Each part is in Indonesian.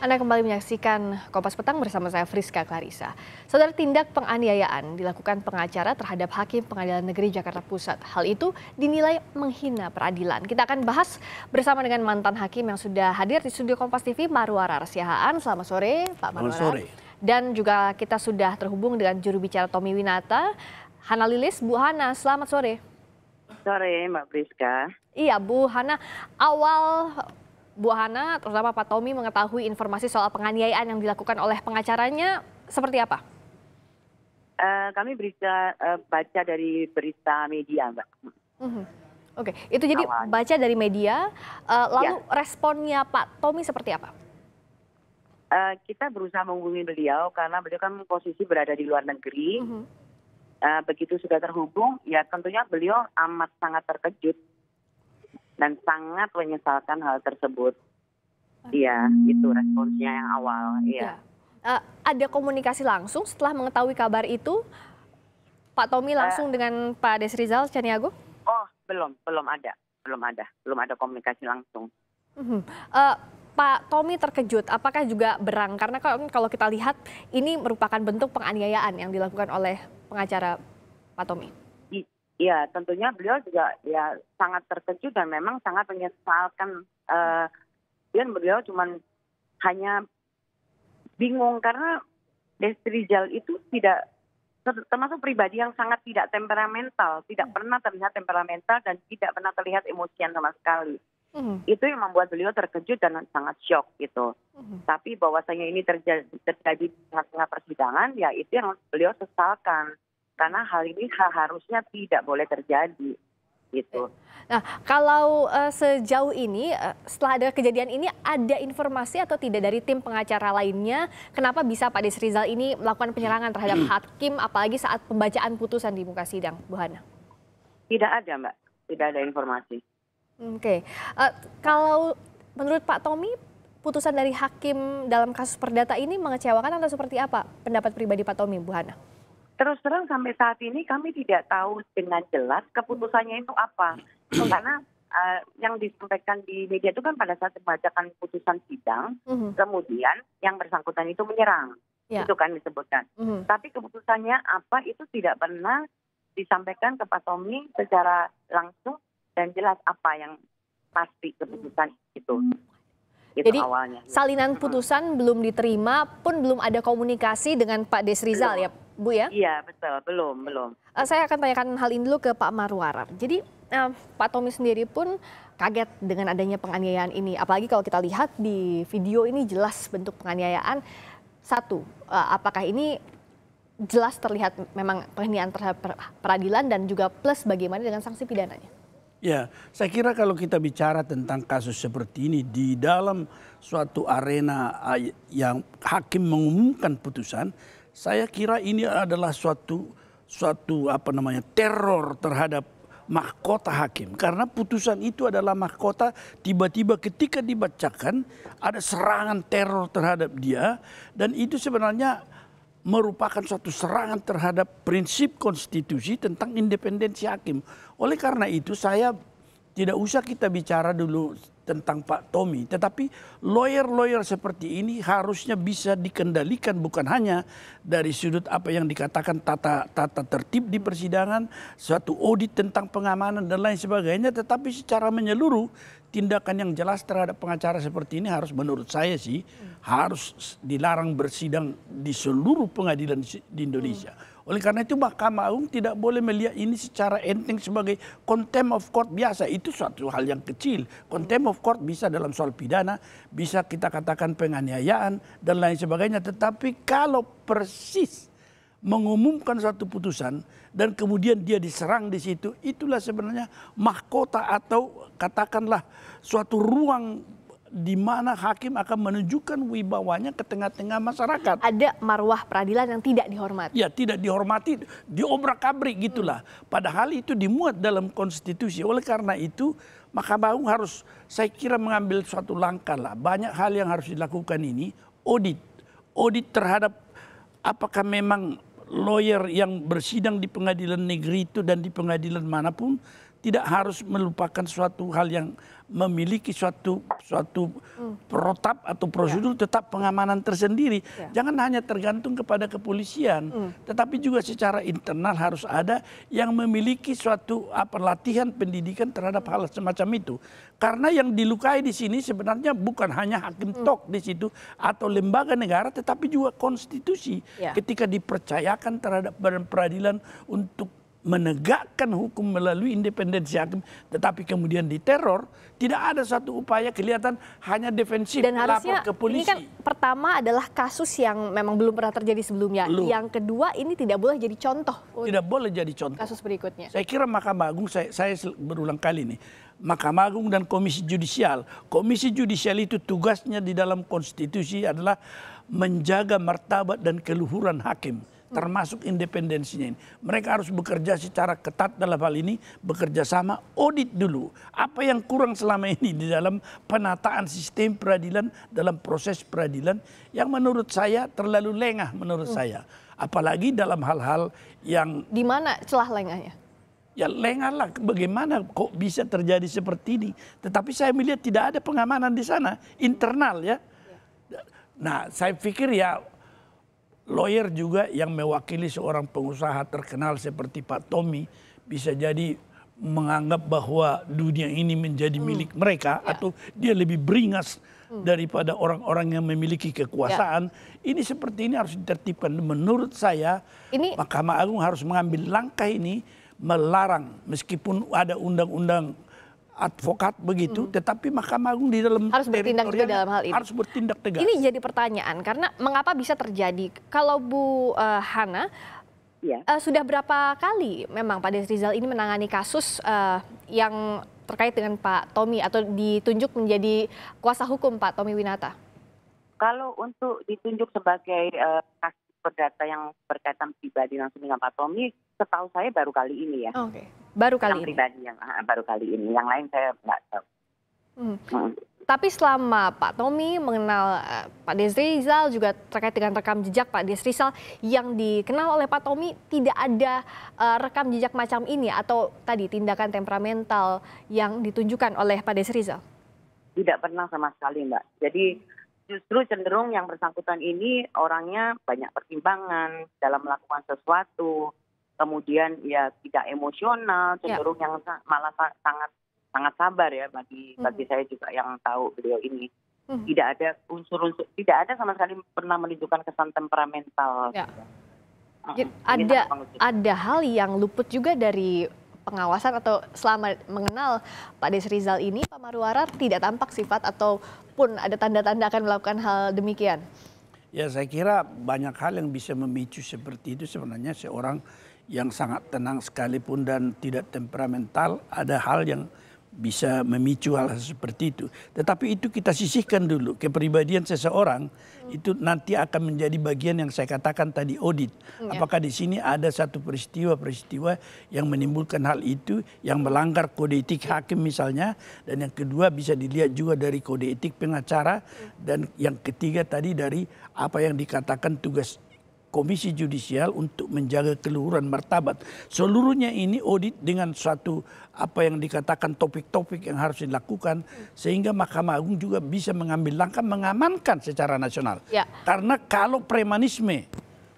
Anda kembali menyaksikan Kompas Petang bersama saya Friska Clarissa. Saudara tindak penganiayaan dilakukan pengacara terhadap Hakim Pengadilan Negeri Jakarta Pusat. Hal itu dinilai menghina peradilan. Kita akan bahas bersama dengan mantan hakim yang sudah hadir di studio Kompas TV Marwara Rasyahaan. Selamat sore Pak Marwara. Selamat sore. Dan juga kita sudah terhubung dengan juru bicara Tommy Winata, Hana Lilis. Bu Hana, selamat sore. Sore Mbak Friska. Iya Bu Hana, awal Bu Hana, terutama Pak Tommy mengetahui informasi soal penganiayaan yang dilakukan oleh pengacaranya seperti apa? Uh, kami berita uh, baca dari berita media, Mbak. Mm -hmm. Oke, okay. itu jadi Awalnya. baca dari media. Uh, lalu ya. responnya Pak Tommy seperti apa? Uh, kita berusaha menghubungi beliau karena beliau kan posisi berada di luar negeri. Mm -hmm. uh, begitu sudah terhubung, ya tentunya beliau amat sangat terkejut dan sangat menyesalkan hal tersebut. Iya, hmm. itu responsnya yang awal. Iya. Ya. Uh, ada komunikasi langsung setelah mengetahui kabar itu, Pak Tommy eh. langsung uh, dengan Pak Desrizal Caniago? Oh, belum, belum ada, belum ada, belum ada komunikasi langsung. Uh, -huh. uh Pak Tommy terkejut, apakah juga berang? Karena kalau kita lihat ini merupakan bentuk penganiayaan yang dilakukan oleh pengacara Pak Tommy. Ya, tentunya beliau juga ya sangat terkejut dan memang sangat menyesalkan. Uh, dan beliau cuma hanya bingung karena Destri Rizal itu tidak termasuk pribadi yang sangat tidak temperamental, tidak hmm. pernah terlihat temperamental dan tidak pernah terlihat emosian sama sekali. Hmm. Itu yang membuat beliau terkejut dan sangat shock gitu. Hmm. Tapi bahwasanya ini terjadi terjadi di tengah-tengah persidangan, ya itu yang beliau sesalkan karena hal ini seharusnya tidak boleh terjadi gitu. Nah, kalau uh, sejauh ini uh, setelah ada kejadian ini ada informasi atau tidak dari tim pengacara lainnya kenapa bisa Pak Des Rizal ini melakukan penyerangan terhadap hmm. hakim apalagi saat pembacaan putusan di muka sidang, Bu Hana? Tidak ada, Mbak. Tidak ada informasi. Oke. Okay. Uh, eh, kalau menurut Pak Tommy putusan dari hakim dalam kasus perdata ini mengecewakan atau seperti apa pendapat pribadi Pak Tommy, Bu Hana? terus terang sampai saat ini kami tidak tahu dengan jelas keputusannya itu apa hmm. karena uh, yang disampaikan di media itu kan pada saat pembacaan putusan sidang mm-hmm. kemudian yang bersangkutan itu menyerang yeah. itu kan disebutkan mm-hmm. tapi keputusannya apa itu tidak pernah disampaikan ke Pak Tommy secara langsung dan jelas apa yang pasti keputusan mm-hmm. itu itu Jadi awalnya. salinan putusan hmm. belum diterima pun belum ada komunikasi dengan Pak Desrizal belum. ya Bu ya? Iya betul, belum belum. Uh, saya akan tanyakan hal ini dulu ke Pak Marwar. Jadi uh, Pak Tommy sendiri pun kaget dengan adanya penganiayaan ini. Apalagi kalau kita lihat di video ini jelas bentuk penganiayaan. Satu, uh, apakah ini jelas terlihat memang penghinaan terhadap peradilan dan juga plus bagaimana dengan sanksi pidananya? Ya, saya kira kalau kita bicara tentang kasus seperti ini di dalam suatu arena yang hakim mengumumkan putusan, saya kira ini adalah suatu suatu apa namanya teror terhadap mahkota hakim karena putusan itu adalah mahkota tiba-tiba ketika dibacakan ada serangan teror terhadap dia dan itu sebenarnya merupakan suatu serangan terhadap prinsip konstitusi tentang independensi hakim. Oleh karena itu saya tidak usah kita bicara dulu tentang Pak Tommy. Tetapi lawyer-lawyer seperti ini harusnya bisa dikendalikan bukan hanya dari sudut apa yang dikatakan tata tata tertib di persidangan, suatu audit tentang pengamanan dan lain sebagainya, tetapi secara menyeluruh tindakan yang jelas terhadap pengacara seperti ini harus menurut saya sih hmm. harus dilarang bersidang di seluruh pengadilan di Indonesia. Hmm. Oleh karena itu Mahkamah Agung tidak boleh melihat ini secara enteng sebagai contempt of court biasa. Itu suatu hal yang kecil. Contempt of court bisa dalam soal pidana, bisa kita katakan penganiayaan dan lain sebagainya. Tetapi kalau persis mengumumkan satu putusan dan kemudian dia diserang di situ, itulah sebenarnya mahkota atau katakanlah suatu ruang di mana hakim akan menunjukkan wibawanya ke tengah-tengah masyarakat. Ada marwah peradilan yang tidak dihormati. Ya, tidak dihormati, diobrak-abrik gitulah. Hmm. Padahal itu dimuat dalam konstitusi. Oleh karena itu, maka Agung harus saya kira mengambil suatu langkah lah. Banyak hal yang harus dilakukan ini, audit. Audit terhadap apakah memang lawyer yang bersidang di pengadilan negeri itu dan di pengadilan manapun tidak harus melupakan suatu hal yang memiliki suatu suatu hmm. protap atau prosedur ya. tetap pengamanan tersendiri. Ya. Jangan hanya tergantung kepada kepolisian, hmm. tetapi juga secara internal harus ada yang memiliki suatu apa ah, latihan pendidikan terhadap hmm. hal semacam itu. Karena yang dilukai di sini sebenarnya bukan hanya hakim hmm. tok di situ atau lembaga negara tetapi juga konstitusi ya. ketika dipercayakan terhadap badan peradilan untuk menegakkan hukum melalui independensi hakim, tetapi kemudian diteror, tidak ada satu upaya kelihatan hanya defensif Dan harusnya, lapor ke polisi. Ini kan pertama adalah kasus yang memang belum pernah terjadi sebelumnya. Yang kedua ini tidak boleh jadi contoh. Tidak boleh jadi contoh. Kasus berikutnya. Saya kira Mahkamah Agung, saya, saya berulang kali ini Mahkamah Agung dan Komisi Judisial. Komisi Judisial itu tugasnya di dalam konstitusi adalah menjaga martabat dan keluhuran hakim termasuk independensinya ini. Mereka harus bekerja secara ketat dalam hal ini, bekerja sama, audit dulu. Apa yang kurang selama ini di dalam penataan sistem peradilan, dalam proses peradilan yang menurut saya terlalu lengah menurut hmm. saya. Apalagi dalam hal-hal yang... Di mana celah lengahnya? Ya lengahlah bagaimana kok bisa terjadi seperti ini. Tetapi saya melihat tidak ada pengamanan di sana, internal ya. ya. Nah saya pikir ya lawyer juga yang mewakili seorang pengusaha terkenal seperti Pak Tommy bisa jadi menganggap bahwa dunia ini menjadi hmm. milik mereka ya. atau dia lebih beringas hmm. daripada orang-orang yang memiliki kekuasaan. Ya. Ini seperti ini harus ditertibkan. Menurut saya ini... Mahkamah Agung harus mengambil langkah ini melarang meskipun ada undang-undang advokat begitu, hmm. tetapi Mahkamah Agung di dalam harus bertindak juga dalam hal ini. Harus bertindak tegas. Ini jadi pertanyaan karena mengapa bisa terjadi? Kalau Bu uh, Hana ya. uh, sudah berapa kali memang Pak Des ini menangani kasus uh, yang terkait dengan Pak Tommy atau ditunjuk menjadi kuasa hukum Pak Tommy Winata? Kalau untuk ditunjuk sebagai uh, perdata yang berkaitan pribadi langsung dengan Pak Tommy, setahu saya baru kali ini ya. Oke, okay. baru kali yang ini. pribadi yang ah, baru kali ini, yang lain saya nggak tahu. Hmm. Hmm. Tapi selama Pak Tommy mengenal uh, Pak Desrizal juga terkait dengan rekam jejak Pak Desrizal yang dikenal oleh Pak Tommy tidak ada uh, rekam jejak macam ini atau tadi tindakan temperamental yang ditunjukkan oleh Pak Desrizal? Tidak pernah sama sekali Mbak. Jadi justru cenderung yang bersangkutan ini orangnya banyak pertimbangan dalam melakukan sesuatu, kemudian ya tidak emosional, ya. cenderung ya. yang malah sangat sangat sabar ya bagi hmm. bagi saya juga yang tahu beliau ini. Hmm. Tidak ada unsur-unsur, tidak ada sama sekali pernah menunjukkan kesan temperamental. Ya. Uh Ada ada hal yang luput juga dari pengawasan atau selama mengenal Pak Des Rizal ini Pak Marwara tidak tampak sifat ataupun ada tanda-tanda akan melakukan hal demikian? Ya saya kira banyak hal yang bisa memicu seperti itu sebenarnya seorang yang sangat tenang sekalipun dan tidak temperamental ada hal yang bisa memicu hal, seperti itu. Tetapi itu kita sisihkan dulu. Kepribadian seseorang itu nanti akan menjadi bagian yang saya katakan tadi audit. Iya. Apakah di sini ada satu peristiwa-peristiwa yang menimbulkan hal itu, yang melanggar kode etik hakim misalnya, dan yang kedua bisa dilihat juga dari kode etik pengacara, iya. dan yang ketiga tadi dari apa yang dikatakan tugas Komisi Judisial untuk menjaga keluhuran martabat. Seluruhnya ini audit dengan suatu apa yang dikatakan topik-topik yang harus dilakukan sehingga Mahkamah Agung juga bisa mengambil langkah mengamankan secara nasional. Ya. Karena kalau premanisme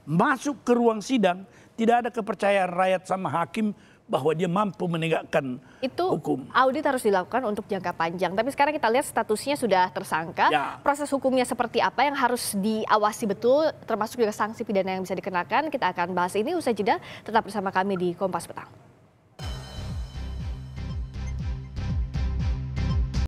masuk ke ruang sidang tidak ada kepercayaan rakyat sama hakim bahwa dia mampu menegakkan itu hukum. Audit harus dilakukan untuk jangka panjang. Tapi sekarang kita lihat statusnya sudah tersangka. Ya. Proses hukumnya seperti apa yang harus diawasi betul, termasuk juga sanksi pidana yang bisa dikenakan. Kita akan bahas ini usai jeda. Tetap bersama kami di Kompas Petang.